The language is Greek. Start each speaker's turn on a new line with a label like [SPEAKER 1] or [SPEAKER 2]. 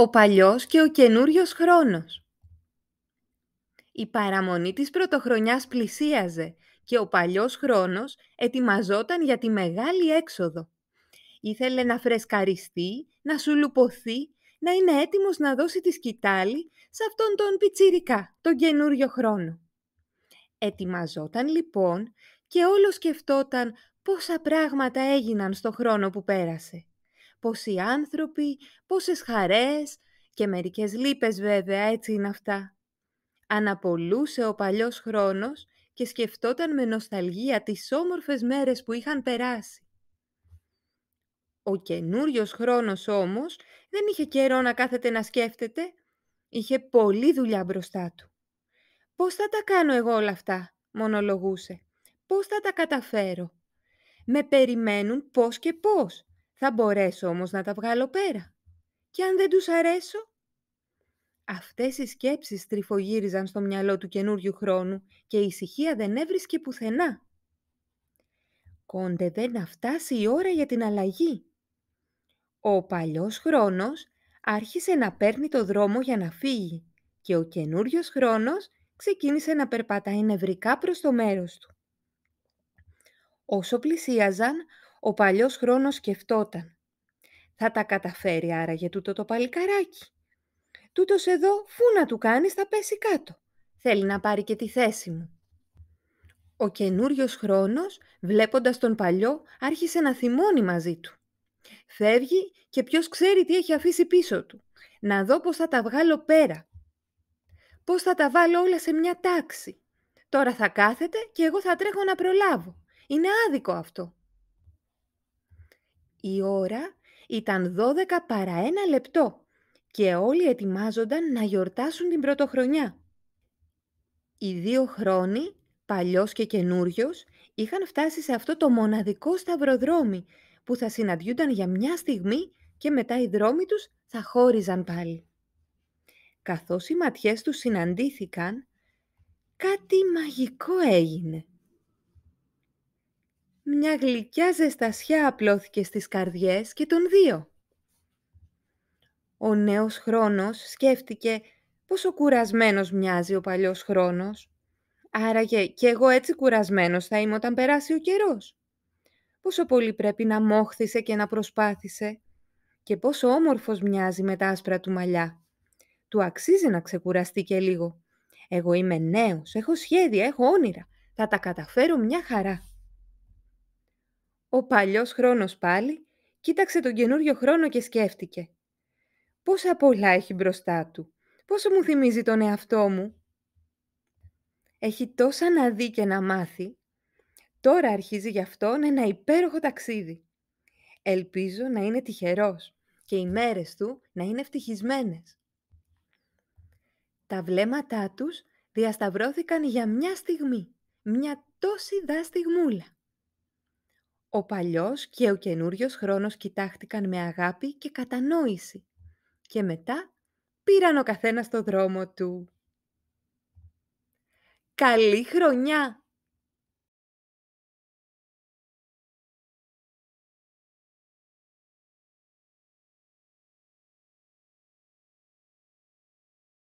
[SPEAKER 1] ο παλιός και ο καινούριος χρόνος. Η παραμονή της πρωτοχρονιάς πλησίαζε και ο παλιός χρόνος ετοιμαζόταν για τη μεγάλη έξοδο. Ήθελε να φρεσκαριστεί, να σουλουποθεί, να είναι έτοιμος να δώσει τη σκητάλη σε αυτόν τον πιτσιρικά, τον καινούριο χρόνο. Ετοιμαζόταν λοιπόν και όλος σκεφτόταν πόσα πράγματα έγιναν στο χρόνο που πέρασε πόσοι άνθρωποι, πόσες χαρές και μερικές λύπες βέβαια έτσι είναι αυτά. Αναπολούσε ο παλιός χρόνος και σκεφτόταν με νοσταλγία τις όμορφες μέρες που είχαν περάσει. Ο καινούριος χρόνος όμως δεν είχε καιρό να κάθεται να σκέφτεται. Είχε πολλή δουλειά μπροστά του. «Πώς θα τα κάνω εγώ όλα αυτά» μονολογούσε. «Πώς θα τα καταφέρω» με περιμένουν πώς και πώς. Θα μπορέσω όμως να τα βγάλω πέρα. Και αν δεν τους αρέσω. Αυτές οι σκέψεις τρυφογύριζαν στο μυαλό του καινούριου χρόνου και η ησυχία δεν έβρισκε πουθενά. Κοντέ να φτάσει η ώρα για την αλλαγή. Ο παλιός χρόνος άρχισε να παίρνει το δρόμο για να φύγει και ο καινούριος χρόνος ξεκίνησε να περπατάει νευρικά προς το μέρος του. Όσο πλησίαζαν, ο παλιός χρόνος σκεφτόταν. Θα τα καταφέρει άραγε τούτο το παλικαράκι. Τούτος εδώ φούνα του κάνεις θα πέσει κάτω. Θέλει να πάρει και τη θέση μου. Ο καινούριος χρόνος, βλέποντας τον παλιό, άρχισε να θυμώνει μαζί του. Φεύγει και ποιος ξέρει τι έχει αφήσει πίσω του. Να δω πώς θα τα βγάλω πέρα. Πώς θα τα βάλω όλα σε μια τάξη. Τώρα θα κάθεται και εγώ θα τρέχω να προλάβω. Είναι άδικο αυτό. Η ώρα ήταν 12 παρά ένα λεπτό και όλοι ετοιμάζονταν να γιορτάσουν την πρωτοχρονιά. Οι δύο χρόνοι, παλιός και καινούριος, είχαν φτάσει σε αυτό το μοναδικό σταυροδρόμι που θα συναντιούνταν για μια στιγμή και μετά οι δρόμοι τους θα χώριζαν πάλι. Καθώς οι ματιές τους συναντήθηκαν, κάτι μαγικό έγινε. Μια γλυκιά ζεστασιά απλώθηκε στις καρδιές και των δύο. Ο νέος χρόνος σκέφτηκε πόσο κουρασμένος μοιάζει ο παλιός χρόνος. Άραγε και εγώ έτσι κουρασμένος θα είμαι όταν περάσει ο καιρός. Πόσο πολύ πρέπει να μόχθησε και να προσπάθησε και πόσο όμορφος μοιάζει με τα άσπρα του μαλλιά. Του αξίζει να ξεκουραστεί και λίγο. Εγώ είμαι νέος, έχω σχέδια, έχω όνειρα. Θα τα καταφέρω μια χαρά. Ο παλιός χρόνος πάλι κοίταξε τον καινούριο χρόνο και σκέφτηκε. Πόσα πολλά έχει μπροστά του. Πόσο μου θυμίζει τον εαυτό μου. Έχει τόσα να δει και να μάθει. Τώρα αρχίζει γι' αυτόν ένα υπέροχο ταξίδι. Ελπίζω να είναι τυχερός και οι μέρες του να είναι ευτυχισμένες. Τα βλέμματά τους διασταυρώθηκαν για μια στιγμή, μια τόση δά στιγμούλα. Ο παλιός και ο καινούριος χρόνος κοιτάχτηκαν με αγάπη και κατανόηση και μετά πήραν ο καθένας το δρόμο του. Καλή χρονιά!